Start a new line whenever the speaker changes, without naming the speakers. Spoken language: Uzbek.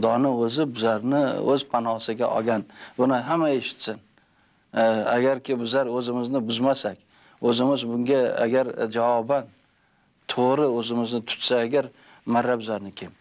xudoni o'zi bizlarni o'z panosiga olgan buni hamma eshitsin agarki bizlar o'zimizni buzmasak o'zimiz bunga agar javoban to'g'ri o'zimizni tutsa agar marra bizlarni kim